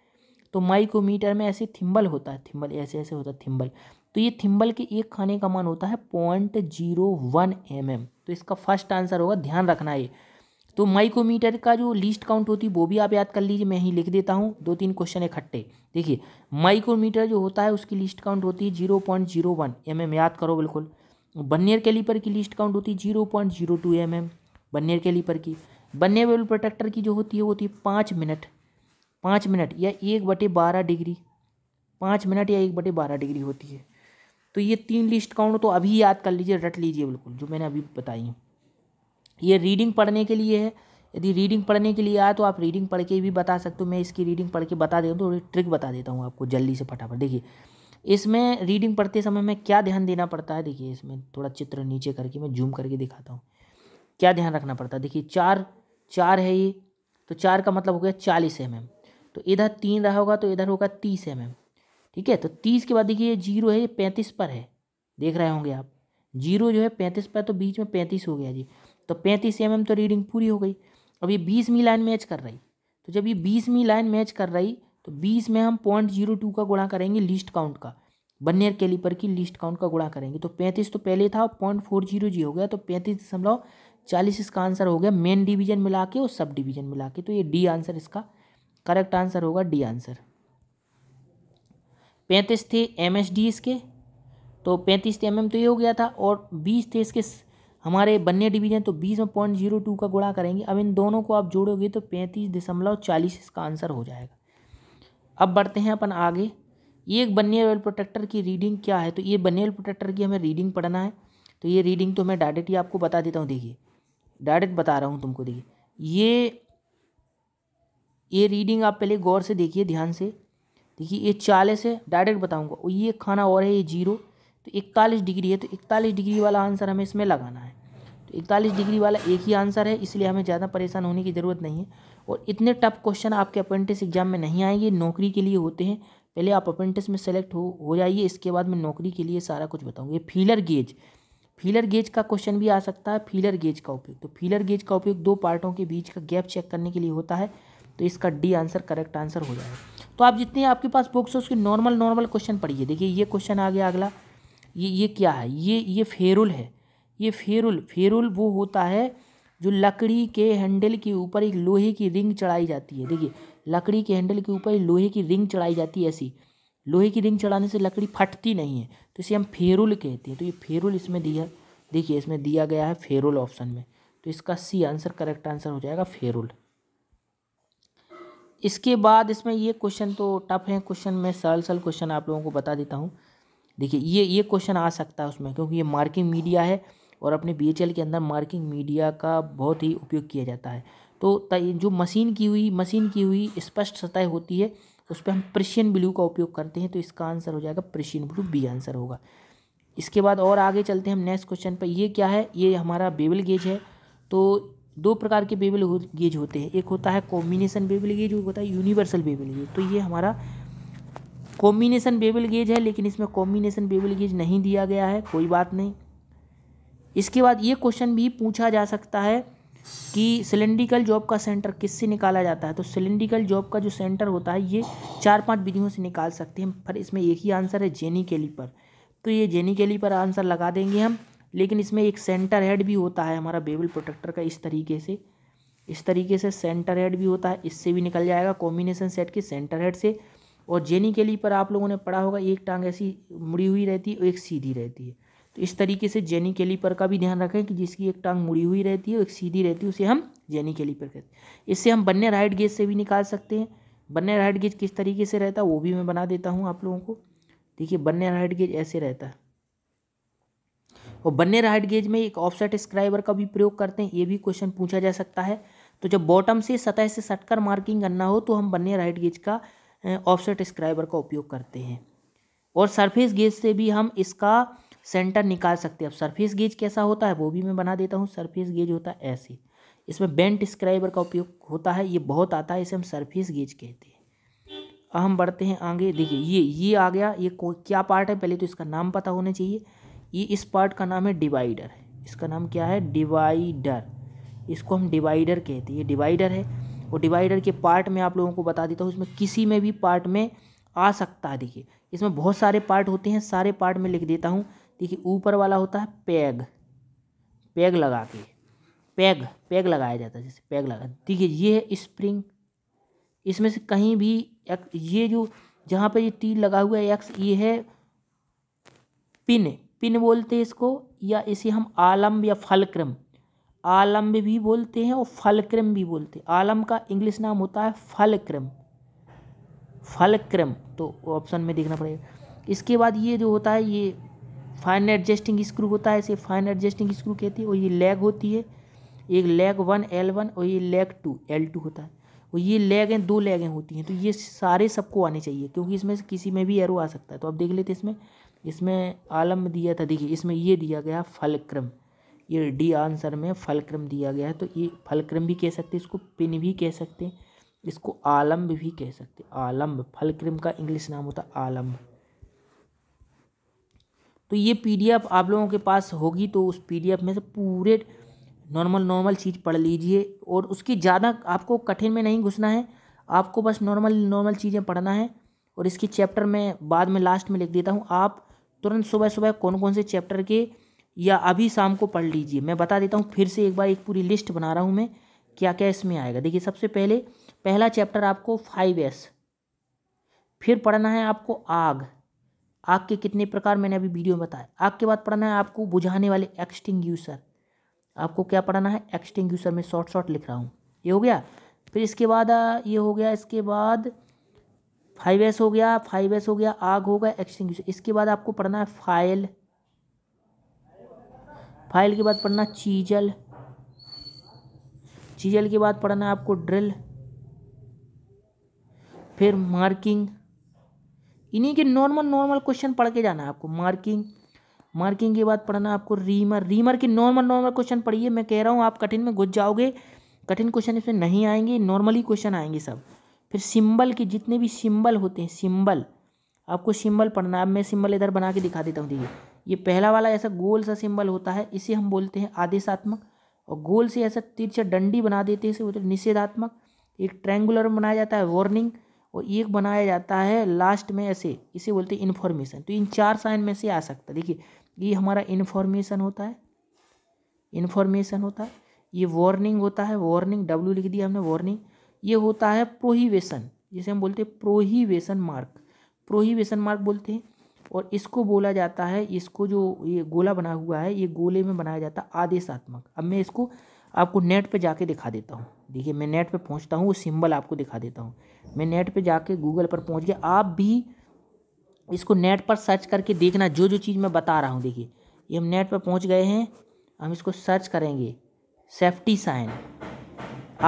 तो माइकोमीटर में ऐसे थिम्बल होता है थिम्बल ऐसे ऐसे होता है थिम्बल तो ये थिम्बल के एक खाने का मान होता है point zero one m m तो इसका फर्स्ट आंसर होगा ध्यान रखना ये तो माइकोमीटर का जो लीस्ट काउंट होती है वो भी आप याद कर लीजिए मैं ही लिख देता हूँ दो तीन क्वेश्चन इकट्ठे देखिए माइकोमीटर जो होता है उसकी लिस्ट काउंट होती है zero point zero one m m याद करो बिल्कुल बनियर कैलीपर की लिस्ट काउंट होती है zero point zero two m m vernier caliper की वेल प्रोटेक्टर की जो होती है वो होती है पाँच मिनट पाँच मिनट या एक बटे बारह डिग्री पाँच मिनट या एक बटे बारह डिग्री होती है तो ये तीन लिस्ट काउंट तो अभी याद कर लीजिए रट लीजिए बिल्कुल जो मैंने अभी बताई हूँ ये रीडिंग पढ़ने के लिए है यदि रीडिंग पढ़ने के लिए आया तो आप रीडिंग पढ़ के भी बता सकते हो मैं इसकी रीडिंग पढ़ के बता देता हूँ तो ट्रिक बता देता हूँ आपको जल्दी से फटाफट देखिए इसमें रीडिंग पढ़ते समय में क्या ध्यान देना पड़ता है देखिए इसमें थोड़ा चित्र नीचे करके मैं जूम करके दिखाता हूँ क्या ध्यान रखना पड़ता है देखिए चार चार है ये तो चार का मतलब हो गया चालीस एम एम तो इधर तीन रहा होगा तो इधर होगा तीस एम एम ठीक है तो तीस के बाद देखिए ये जीरो है ये पैंतीस पर है देख रहे होंगे आप जीरो जो है पैंतीस पर तो बीच में पैंतीस हो गया जी तो पैंतीस एम तो रीडिंग पूरी हो गई अब ये बीसवीं लाइन मैच कर रही तो जब ये बीसवीं लाइन मैच कर रही तो बीस में हम पॉइंट जीरो टू का गुणा करेंगे लिस्ट काउंट का बनियर कैलीपर की लिस्ट काउंट का गुणा करेंगे तो पैंतीस तो पहले था पॉइंट फोर जीरो जी हो गया तो पैंतीस दशमलव चालीस इसका आंसर हो गया मेन डिवीजन मिला के और सब डिवीजन मिला के तो ये डी आंसर इसका करेक्ट आंसर होगा डी आंसर पैंतीस थे एम एस डी इसके तो पैंतीस थे एम एम तो ये हो गया था और बीस थे इसके हमारे बनने डिवीजन तो बीस में पॉइंट जीरो टू का गुणा करेंगे अब इन दोनों को आप जोड़ोगे तो पैंतीस दशमलव चालीस इसका आंसर हो जाएगा अब बढ़ते हैं अपन आगे एक वेल प्रोटेक्टर की रीडिंग क्या है तो ये वेल प्रोटेक्टर की हमें रीडिंग पढ़ना है तो ये रीडिंग तो मैं डायरेक्ट ही आपको बता देता हूँ देखिए डायरेक्ट बता रहा हूँ तुमको देखिए ये ये रीडिंग आप पहले गौर से देखिए ध्यान से देखिए ये चालीस है डायरेक्ट बताऊँगा और ये खाना और है ये जीरो तो इकतालीस डिग्री है तो इकतालीस डिग्री वाला आंसर हमें इसमें लगाना है तो इकतालीस डिग्री वाला एक ही आंसर है इसलिए हमें ज़्यादा परेशान होने की ज़रूरत नहीं है और इतने टफ क्वेश्चन आपके अप्रेंटिस एग्जाम में नहीं आएंगे नौकरी के लिए होते हैं पहले आप अप्रेंटिस में सेलेक्ट हो हो जाइए इसके बाद मैं नौकरी के लिए सारा कुछ बताऊँगी फीलर गेज फीलर गेज का क्वेश्चन भी आ सकता है फीलर गेज का उपयोग तो फीलर गेज का उपयोग दो पार्टों के बीच का गैप चेक करने के लिए होता है तो इसका डी आंसर करेक्ट आंसर हो जाएगा तो आप जितने आपके पास बुक्स है उसके नॉर्मल नॉर्मल क्वेश्चन पढ़िए देखिए ये क्वेश्चन आ गया अगला ये ये क्या है ये ये फेरुल है ये फेरुल फेरुल वो होता है जो लकड़ी के हैंडल के ऊपर एक लोहे की रिंग चढ़ाई जाती है देखिए लकड़ी के हैंडल के ऊपर लोहे की रिंग चढ़ाई जाती है ऐसी लोहे की रिंग चढ़ाने से लकड़ी फटती नहीं है तो इसे हम फेरुल कहते हैं तो ये फेरुल इसमें दिया देखिए इसमें दिया गया है फेरुल ऑप्शन में तो इसका सी आंसर करेक्ट आंसर हो जाएगा फेरुल इसके बाद इसमें ये क्वेश्चन तो टफ है क्वेश्चन मैं सरल सरल क्वेश्चन आप लोगों को बता देता हूँ देखिए ये ये क्वेश्चन आ सकता है उसमें क्योंकि ये मार्किंग मीडिया है और अपने बी के अंदर मार्किंग मीडिया का बहुत ही उपयोग किया जाता है तो जो मशीन की हुई मशीन की हुई स्पष्ट सतह होती है उस पर हम प्रशियन ब्लू का उपयोग करते हैं तो इसका आंसर हो जाएगा प्रशियन ब्लू बी आंसर होगा इसके बाद और आगे चलते हैं हम नेक्स्ट क्वेश्चन पर ये क्या है ये हमारा बेबल गेज है तो दो प्रकार के बेबल गेज होते हैं एक होता है कॉम्बिनेशन बेबल गेज होता है यूनिवर्सल बेबल गेज तो ये हमारा कॉम्बिनेशन बेबल गेज है लेकिन इसमें कॉम्बिनेशन बेबल गेज नहीं दिया गया है कोई बात नहीं इसके बाद ये क्वेश्चन भी पूछा जा सकता है कि सिलेंड्रिकल जॉब का सेंटर किससे निकाला जाता है तो सिलेंड्रिकल जॉब का जो सेंटर होता है ये चार पांच विधियों से निकाल सकते हैं पर इसमें एक ही आंसर है जेनी केली पर तो ये जेनी केली पर आंसर लगा देंगे हम लेकिन इसमें एक सेंटर हेड भी होता है हमारा बेबल प्रोटेक्टर का इस तरीके से इस तरीके से सेंटर हेड भी होता है इससे भी निकल जाएगा कॉम्बिनेशन सेट के सेंटर हेड से और जेनी केली पर आप लोगों ने पढ़ा होगा एक टांग ऐसी मुड़ी हुई रहती है और एक सीधी रहती है तो इस तरीके से जेनी के पर का भी ध्यान रखें कि जिसकी एक टांग मुड़ी हुई रहती है और एक सीधी रहती है उसे हम जेनी के पर कहते हैं इससे हम बन्ने राइट गेज से भी निकाल सकते हैं बन्ने राइट गेज किस तरीके से रहता है वो भी मैं बना देता हूँ आप लोगों को देखिए बन्ने राइट गेज ऐसे रहता है और बन्ने राइट गेज में एक ऑफसेट स्क्राइबर का भी प्रयोग करते हैं ये भी क्वेश्चन पूछा जा सकता है तो जब बॉटम से सतह से सटकर मार्किंग करना हो तो हम बन्ने राइट गेज का ऑफसेट स्क्राइबर का उपयोग करते हैं और सरफेस गेज से भी हम इसका सेंटर निकाल सकते हैं अब सरफेस गेज कैसा होता है वो भी मैं बना देता हूँ सरफेस गेज होता है ऐसे इसमें बेंट स्क्राइबर का उपयोग होता है ये बहुत आता है इसे हम सरफेस गेज कहते हैं अब हम बढ़ते हैं आगे देखिए ये ये आ गया ये क्या पार्ट है पहले तो इसका नाम पता होना चाहिए ये इस पार्ट का नाम है डिवाइडर इसका नाम क्या है डिवाइडर इसको हम डिवाइडर कहते हैं ये डिवाइडर है और डिवाइडर के पार्ट में आप लोगों को बता देता हूँ इसमें किसी में भी पार्ट में आ सकता है देखिए इसमें बहुत सारे पार्ट होते हैं सारे पार्ट में लिख देता हूँ देखिए ऊपर वाला होता है पैग पैग लगा के पैग पैग लगाया जाता है जैसे पैग लगा देखिए ये है स्प्रिंग इसमें से कहीं भी एक, ये जो जहाँ पर ये तीर लगा हुआ है एक्स ये है पिन पिन बोलते हैं इसको या इसे हम आलम या फलक्रम आलम्ब भी बोलते हैं और फलक्रम भी बोलते हैं आलम का इंग्लिश नाम होता है फलक्रम फलक्रम तो ऑप्शन में देखना पड़ेगा इसके बाद ये जो होता है ये फाइन एडजस्टिंग स्क्रू होता है इसे फाइन एडजस्टिंग स्क्रू कहते हैं और ये लेग होती है एक लेग वन एल वन और ये लेग टू एल टू होता है और ये लेगें दो लेगें होती हैं तो ये सारे सबको आने चाहिए क्योंकि इसमें से किसी में भी एरो आ सकता है तो आप देख लेते इसमें इसमें आलम दिया था देखिए इसमें ये दिया गया फलक्रम ये डी आंसर में फलक्रम दिया गया है तो ये फलक्रम भी कह सकते इसको पिन भी कह सकते हैं इसको आलम्ब भी कह सकते आलम्ब फलक्रम का इंग्लिश नाम होता आलम्ब तो ये पीडीएफ आप लोगों के पास होगी तो उस पीडीएफ में से पूरे नॉर्मल नॉर्मल चीज़ पढ़ लीजिए और उसकी ज़्यादा आपको कठिन में नहीं घुसना है आपको बस नॉर्मल नॉर्मल चीज़ें पढ़ना है और इसकी चैप्टर में बाद में लास्ट में लिख देता हूँ आप तुरंत सुबह सुबह कौन कौन से चैप्टर के या अभी शाम को पढ़ लीजिए मैं बता देता हूँ फिर से एक बार एक पूरी लिस्ट बना रहा हूँ मैं क्या क्या इसमें आएगा देखिए सबसे पहले पहला चैप्टर आपको फाइव एस फिर पढ़ना है आपको आग आग के कितने प्रकार मैंने अभी वीडियो में बताया आग के बाद पढ़ना है आपको बुझाने वाले एक्सटिंग आपको क्या पढ़ना है यूसर में शॉर्ट शॉर्ट लिख रहा हूँ ये हो गया फिर इसके बाद ये हो गया इसके बाद फाइव एस हो गया फाइव एस हो गया आग हो गया एक्सटिंग इसके बाद आपको पढ़ना है फाइल फाइल के बाद पढ़ना चीजल चीजल के बाद पढ़ना आपको ड्रिल फिर मार्किंग इन्हीं के नॉर्मल नॉर्मल क्वेश्चन पढ़ के जाना है आपको मार्किंग मार्किंग के बाद पढ़ना आपको रीमर रीमर के नॉर्मल नॉर्मल क्वेश्चन पढ़िए मैं कह रहा हूँ आप कठिन में घुस जाओगे कठिन क्वेश्चन इसमें नहीं आएंगे नॉर्मली क्वेश्चन आएंगे सब फिर सिंबल के जितने भी सिंबल होते हैं सिंबल आपको सिंबल पढ़ना अब मैं सिंबल इधर बना के दिखा देता हूँ देखिए ये पहला वाला ऐसा गोल सा सिंबल होता है इसे हम बोलते हैं आदेशात्मक और गोल से ऐसा तिरछा डंडी बना देते हैं इसे बोलते मतलब निषेधात्मक एक ट्रैंगुलर बनाया जाता है वार्निंग और एक बनाया जाता है लास्ट में ऐसे इसे बोलते हैं इन्फॉर्मेशन तो इन चार साइन में से आ सकता है देखिए ये हमारा इन्फॉर्मेशन होता है इन्फॉर्मेशन होता है ये वार्निंग होता है वार्निंग डब्ल्यू लिख दिया हमने वार्निंग ये होता है प्रोहिवेशन जिसे हम बोलते हैं प्रोहिवेशन मार्क प्रोहिवेशन मार्क बोलते हैं और इसको बोला जाता है इसको जो ये गोला बना हुआ है ये गोले में बनाया जाता है आदेशात्मक अब मैं इसको आपको नेट पे जाके दिखा देता हूँ देखिए मैं नेट पे पहुँचता हूँ वो सिंबल आपको दिखा देता हूँ मैं नेट पे जाके गूगल पर पहुँच गया आप भी इसको नेट पर सर्च करके देखना जो जो चीज़ मैं बता रहा हूँ देखिए ये हम नेट पर पहुँच गए हैं हम इसको सर्च करेंगे सेफ्टी साइन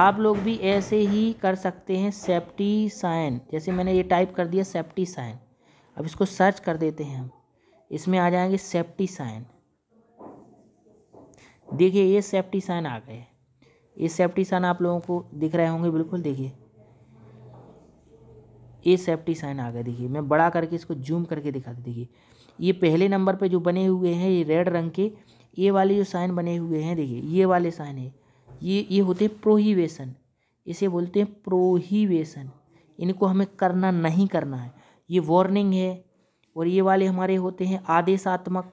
आप लोग भी ऐसे ही कर सकते हैं सेफ्टी साइन जैसे मैंने ये टाइप कर दिया सेफ्टी साइन अब इसको सर्च कर देते हैं हम इसमें आ जाएंगे सेफ्टी साइन देखिए ये सेफ्टी साइन आ गए ये सेफ्टी साइन आप लोगों को दिख रहे होंगे बिल्कुल देखिए ये सेफ्टी साइन आ गए देखिए मैं बड़ा करके इसको जूम करके दिखा दे देखिए ये पहले नंबर पे जो बने हुए हैं ये रेड रंग के ये वाले जो साइन बने हुए हैं देखिए ये वाले साइन है ये ये होते हैं प्रोहिवेशन इसे बोलते हैं प्रोहिवेशन इनको हमें करना नहीं करना है ये वार्निंग है और ये वाले हमारे होते हैं आदेशात्मक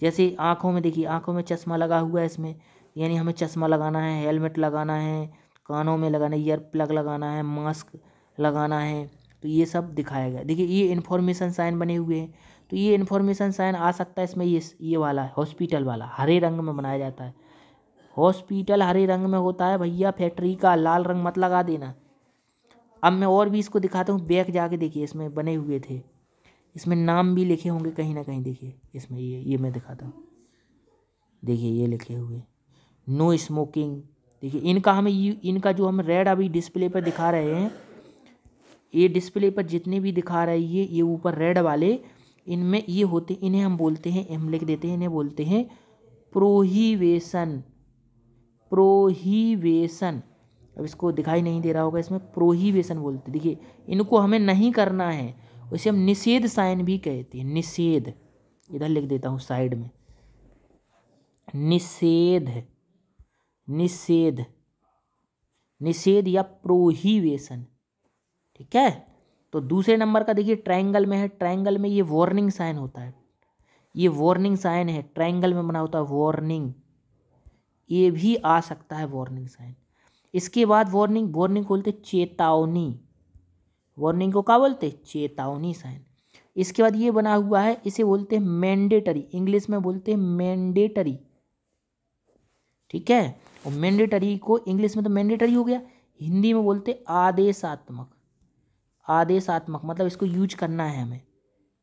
जैसे आँखों में देखिए आँखों में चश्मा लगा हुआ है इसमें यानी हमें चश्मा लगाना है हेलमेट लगाना है कानों में लगाना है ईयर प्लग लगाना है मास्क लगाना है तो ये सब दिखाया गया देखिए ये इन्फॉर्मेशन साइन बने हुए हैं तो ये इन्फॉर्मेशन साइन आ सकता है इसमें ये ये वाला है हॉस्पिटल वाला हरे रंग में बनाया जाता है हॉस्पिटल हरे रंग में होता है भैया फैक्ट्री का लाल रंग मत लगा देना अब मैं और भी इसको दिखाता हूँ बैक जाके देखिए इसमें बने हुए थे इसमें नाम भी लिखे होंगे कहीं ना कहीं देखिए इसमें ये ये मैं दिखाता हूँ देखिए ये लिखे हुए नो स्मोकिंग देखिए इनका हमें इनका जो हम रेड अभी डिस्प्ले पर दिखा रहे हैं ये डिस्प्ले पर जितने भी दिखा रहे हैं ये ये ऊपर रेड वाले इनमें ये होते इन्हें हम बोलते हैं हम लिख देते हैं इन्हें बोलते हैं प्रोहिवेशन प्रोहिवेशन अब इसको दिखाई नहीं दे रहा होगा इसमें प्रोहिबेशन बोलते देखिए इनको हमें नहीं करना है उसे हम निषेध साइन भी कहते हैं निषेध इधर लिख देता हूँ साइड में निषेध निषेध निषेध या प्रोहिवेशन ठीक है तो दूसरे नंबर का देखिए ट्रायंगल में है ट्रायंगल में ये वार्निंग साइन होता है ये वार्निंग साइन है ट्रायंगल में बना होता है वार्निंग ये भी आ सकता है वार्निंग साइन इसके बाद वार्निंग वार्निंग को बोलते चेतावनी वार्निंग को क्या बोलते चेतावनी साइन इसके बाद ये बना हुआ है इसे बोलते हैं मैंडेटरी इंग्लिश में बोलते हैं मैंडेटरी ठीक है और मैंडेटरी को इंग्लिश में तो मैंडेटरी हो गया हिंदी में बोलते आदेशात्मक आदेशात्मक मतलब इसको यूज करना है हमें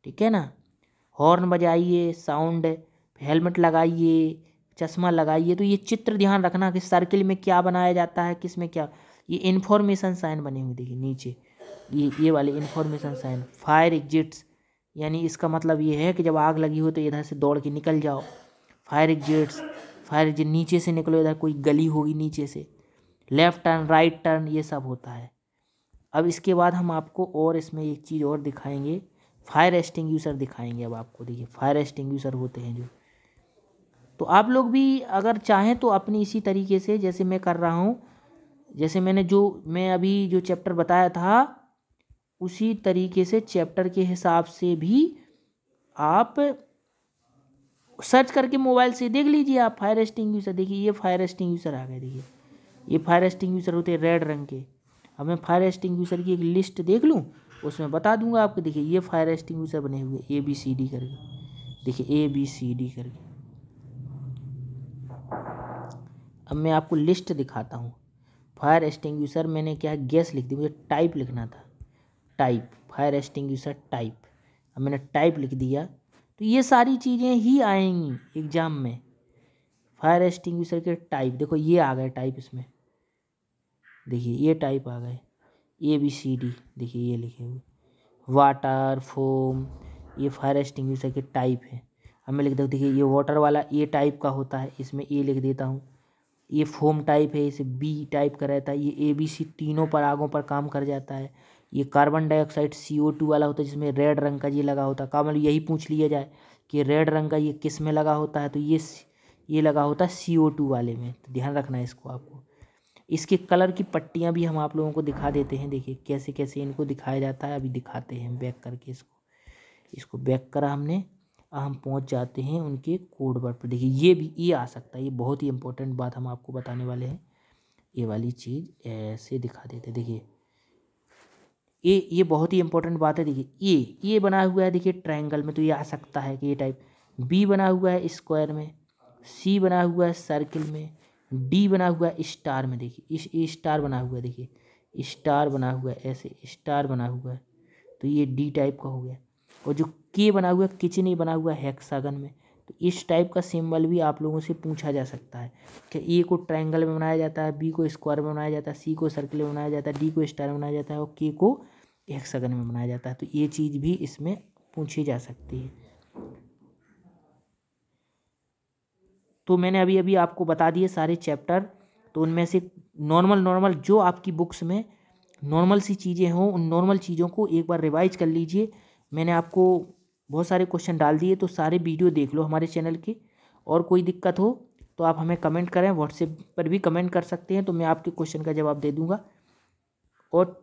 ठीक है ना हॉर्न बजाइए साउंड हेलमेट लगाइए चश्मा लगाइए तो ये चित्र ध्यान रखना कि सर्किल में क्या बनाया जाता है किस में क्या ये इन्फॉर्मेशन साइन बने हुए देखिए नीचे ये ये वाले इन्फॉर्मेशन साइन फायर एग्जिट्स यानी इसका मतलब ये है कि जब आग लगी हो तो इधर से दौड़ के निकल जाओ फायर एग्जिट्स फायर एग्जिट नीचे से निकलो इधर कोई गली होगी नीचे से लेफ़्ट टर्न राइट टर्न ये सब होता है अब इसके बाद हम आपको और इसमें एक चीज़ और दिखाएंगे फायर एस्टिंग दिखाएंगे अब आपको देखिए फायर एस्टिंग होते हैं जो तो आप लोग भी अगर चाहें तो अपनी इसी तरीके से जैसे मैं कर रहा हूँ जैसे मैंने जो मैं अभी जो चैप्टर बताया था उसी तरीके से चैप्टर के हिसाब से भी आप सर्च करके मोबाइल से देख लीजिए आप फायर एक्सटिंग्यूसर देखिए ये फायर एक्सटिंग्यूसर आ गए देखिए ये फायर एक्सटिंग्यूसर होते हैं रेड रंग के अब मैं फायर एक्सटिंग्यूसर की एक लिस्ट देख लूँ उसमें बता दूंगा आपको देखिए ये फायर एक्सटिंग्यूसर बने हुए ए बी सी डी करके देखिए ए बी सी डी करके अब मैं आपको लिस्ट दिखाता हूँ फायर एस्टिंग मैंने क्या गैस लिख दी मुझे टाइप लिखना था टाइप फायर एस्टिंग टाइप अब मैंने टाइप लिख दिया तो ये सारी चीज़ें ही आएंगी एग्ज़ाम में फायर एस्टिंग के टाइप देखो ये आ गए टाइप इसमें देखिए ये टाइप आ गए ए बी सी डी देखिए ये लिखे हुए वाटर फोम ये फायर एस्टिंग के टाइप है अब मैं लिख हूँ देखिए ये वाटर वाला ए टाइप का होता है इसमें ए लिख देता हूँ ये फोम टाइप है इसे बी टाइप का रहता है ये ए बी सी तीनों परागों पर काम कर जाता है ये carbon dioxide C O two वाला होता है जिसमें रेड रंग का ये लगा होता है का मतलब यही पूछ लिया जाए कि रेड रंग का ये किस में लगा होता है तो ये ये लगा होता है सी ओ टू वाले में तो ध्यान रखना है इसको आपको इसके कलर की पट्टियाँ भी हम आप लोगों को दिखा देते हैं देखिए कैसे कैसे इनको दिखाया जाता है अभी दिखाते हैं बैक करके इसको इसको बैक करा हमने हम पहुंच जाते हैं उनके कोड वर्ड पर देखिए ये भी ये आ सकता है ये बहुत ही इंपॉर्टेंट बात हम आपको बताने वाले हैं ये वाली चीज़ ऐसे दिखा देते देखिए ये ये बहुत ही इंपॉर्टेंट बात है देखिए ये ये बना हुआ है देखिए ट्रायंगल में तो ये आ सकता है कि ये टाइप बी बना हुआ है स्क्वायर में सी बना हुआ है सर्किल में डी बना हुआ है स्टार में देखिए इस स्टार बना हुआ है देखिए स्टार बना हुआ है ऐसे स्टार बना हुआ है तो ये डी टाइप का हो गया और जो के बना हुआ किच नहीं बना हुआ हेक्सागन में तो इस टाइप का सिंबल भी आप लोगों से पूछा जा सकता है कि ए को ट्रायंगल में बनाया जाता है बी को स्क्वायर में बनाया जाता है सी को सर्कल में बनाया जाता है डी को स्टार में बनाया जाता है और के को हेक्सागन में बनाया जाता है तो ये चीज़ भी इसमें पूछी जा सकती है तो मैंने अभी अभी आपको बता दिए सारे चैप्टर तो उनमें से नॉर्मल नॉर्मल जो आपकी बुक्स में नॉर्मल सी चीज़ें हों उन नॉर्मल चीज़ों को एक बार रिवाइज कर लीजिए मैंने आपको बहुत सारे क्वेश्चन डाल दिए तो सारे वीडियो देख लो हमारे चैनल की और कोई दिक्कत हो तो आप हमें कमेंट करें व्हाट्सएप पर भी कमेंट कर सकते हैं तो मैं आपके क्वेश्चन का जवाब दे दूँगा और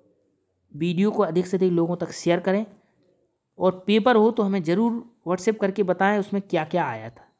वीडियो को अधिक से अधिक लोगों तक शेयर करें और पेपर हो तो हमें ज़रूर व्हाट्सएप करके बताएं उसमें क्या क्या आया था